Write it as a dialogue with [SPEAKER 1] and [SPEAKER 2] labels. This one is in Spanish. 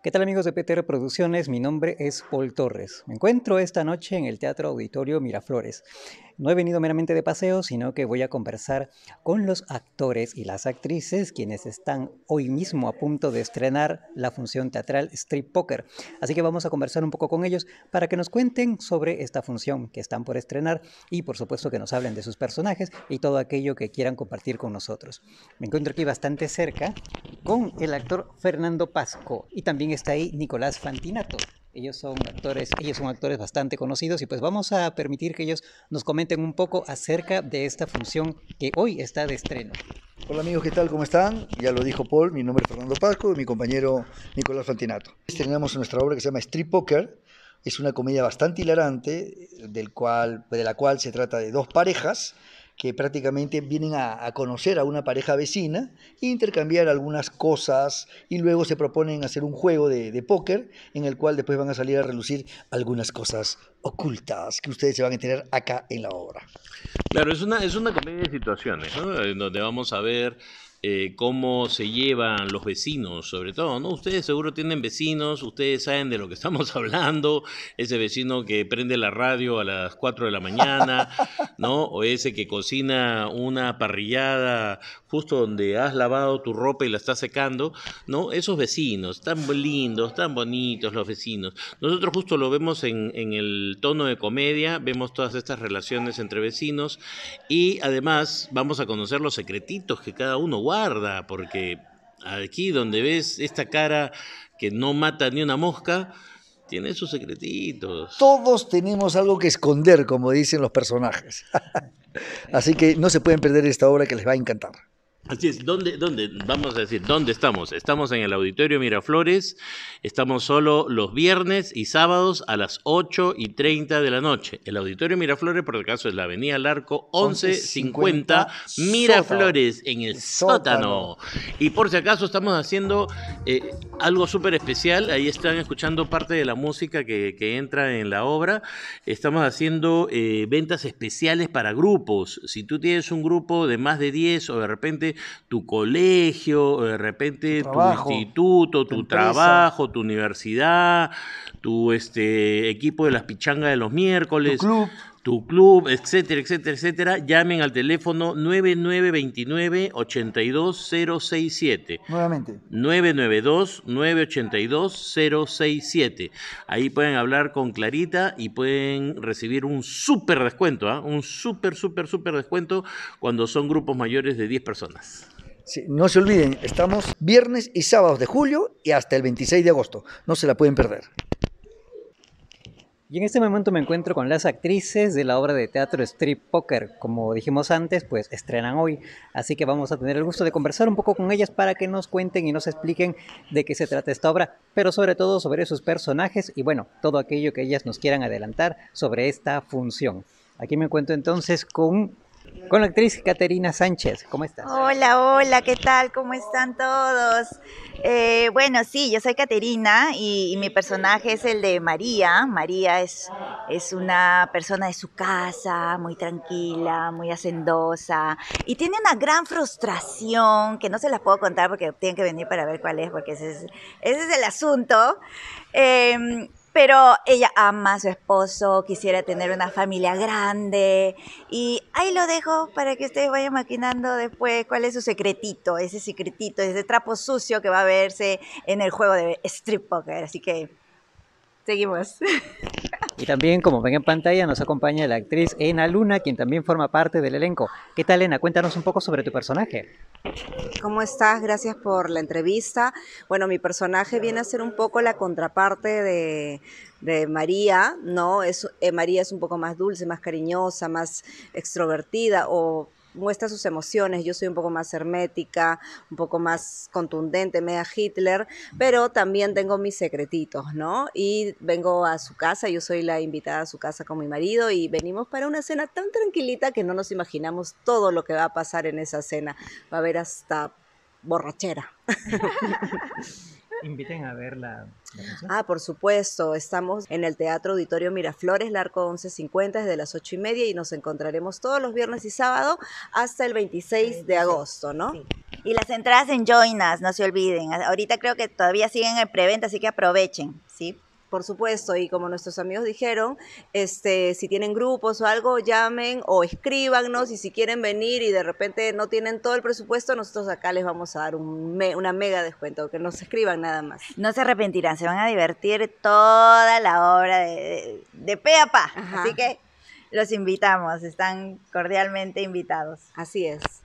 [SPEAKER 1] ¿Qué tal amigos de PTR Producciones? Mi nombre es Paul Torres. Me encuentro esta noche en el Teatro Auditorio Miraflores. No he venido meramente de paseo, sino que voy a conversar con los actores y las actrices quienes están hoy mismo a punto de estrenar la función teatral Street Poker. Así que vamos a conversar un poco con ellos para que nos cuenten sobre esta función que están por estrenar y por supuesto que nos hablen de sus personajes y todo aquello que quieran compartir con nosotros. Me encuentro aquí bastante cerca con el actor Fernando Pasco y también está ahí Nicolás Fantinato. Ellos son actores, ellos son actores bastante conocidos y pues vamos a permitir que ellos nos comenten un poco acerca de esta función que hoy está de estreno.
[SPEAKER 2] Hola amigos, ¿qué tal? ¿Cómo están? Ya lo dijo Paul, mi nombre es Fernando Pasco y mi compañero Nicolás Fantinato. Estrenamos nuestra obra que se llama Street Poker. Es una comedia bastante hilarante, del cual, de la cual se trata de dos parejas que prácticamente vienen a, conocer a una pareja vecina, intercambiar algunas cosas y luego se proponen hacer un juego de, póker en el cual después van a salir a relucir algunas cosas ocultas que ustedes se van a tener acá en la obra.
[SPEAKER 3] Claro, es una, es una comedia de situaciones, ¿no? donde vamos a ver eh, cómo se llevan los vecinos, sobre todo, ¿no? Ustedes seguro tienen vecinos, ustedes saben de lo que estamos hablando, ese vecino que prende la radio a las 4 de la mañana, ¿no? O ese que cocina una parrillada justo donde has lavado tu ropa y la estás secando, ¿no? Esos vecinos, tan lindos, tan bonitos los vecinos. Nosotros justo lo vemos en, en el tono de comedia, vemos todas estas relaciones entre vecinos y además vamos a conocer los secretitos que cada uno guarda, porque aquí donde ves esta cara que no mata ni una mosca, tiene sus secretitos. Todos
[SPEAKER 2] tenemos algo que esconder, como dicen los personajes. Así que no se pueden perder esta obra que les va a encantar.
[SPEAKER 3] Así es, ¿dónde, Vamos a decir, ¿dónde estamos? Estamos en el Auditorio Miraflores, estamos solo los viernes y sábados a las 8 y 30 de la noche. El Auditorio Miraflores, por el caso, es la Avenida Larco 1150 Miraflores, en el sótano. Y por si acaso estamos haciendo eh, algo súper especial, ahí están escuchando parte de la música que, entra en la obra. Estamos haciendo eh, ventas especiales para grupos. Si tú tienes un grupo de más de 10 o de repente tu colegio, de repente tu, instituto, tu, trabajo, tu universidad, tu este, equipo de las pichangas de los miércoles. Tu club tu club, etcétera, etcétera, etcétera, llamen al teléfono 9929-82067. Nuevamente. 992 982067. Ahí pueden hablar con Clarita y pueden recibir un súper descuento, ¿eh? un súper, súper, súper descuento cuando son grupos mayores de 10 personas.
[SPEAKER 2] no se olviden, estamos viernes y sábados de julio y hasta el 26 de agosto. No se la pueden perder. Y en este momento
[SPEAKER 1] me encuentro con las actrices de la obra de teatro Strip Poker. Como dijimos antes, pues estrenan hoy, así que vamos a tener el gusto de conversar un poco con ellas para que nos cuenten y nos expliquen de qué se trata esta obra, pero sobre todo sobre sus personajes y bueno, todo aquello que ellas nos quieran adelantar sobre esta función. Aquí me encuentro entonces con con la actriz Caterina Sánchez. ¿Cómo estás?
[SPEAKER 4] Hola, hola, ¿qué tal? ¿Cómo están todos? Eh, bueno, sí, yo soy Caterina y, mi personaje es el de María. María es, es una persona de su casa, muy tranquila, muy hacendosa y tiene una gran frustración que no se las puedo contar porque tienen que venir para ver cuál es, porque ese es, ese es el asunto. Em, pero ella ama a su esposo, quisiera tener una familia grande. Y ahí lo dejo para que ustedes vayan maquinando después cuál es su secretito, ese secretito, ese trapo sucio que va a verse en el juego de strip poker. Así que seguimos.
[SPEAKER 1] Y también, como ven en pantalla, nos acompaña la actriz Ena Luna, quien también forma parte del elenco. ¿Qué tal, Ena? Cuéntanos un poco sobre tu personaje.
[SPEAKER 5] ¿Cómo estás? Gracias por la entrevista. Bueno, mi personaje viene a ser un poco la contraparte de, María, ¿no? Es, eh, María es un poco más dulce, más cariñosa, más extrovertida o muestra sus emociones. Yo soy un poco más hermética, un poco más contundente, media Hitler, pero también tengo mis secretitos, ¿no? Y vengo a su casa, yo soy la invitada a su casa con mi marido y venimos para una cena tan tranquilita que no nos imaginamos todo lo que va a pasar en esa cena. Va a haber hasta borrachera.
[SPEAKER 1] inviten a ver la,
[SPEAKER 5] Ah, por supuesto. Estamos en el Teatro Auditorio Miraflores, Larco 1150, desde las 8 y media y nos encontraremos todos los viernes y sábado hasta el 26 de agosto, ¿no? Y las entradas en Join Us, no se olviden. Ahorita creo que todavía siguen en preventa, así que aprovechen, ¿sí? Por supuesto, y como nuestros amigos dijeron, este, si tienen grupos o algo, llamen o escríbanos y si quieren venir y de repente no tienen todo el presupuesto, nosotros acá les vamos a dar un una mega descuento, que nos escriban nada más. No se arrepentirán, se van a divertir toda la obra de, de, pe a
[SPEAKER 4] pa. Así que los invitamos, están cordialmente invitados. Así es.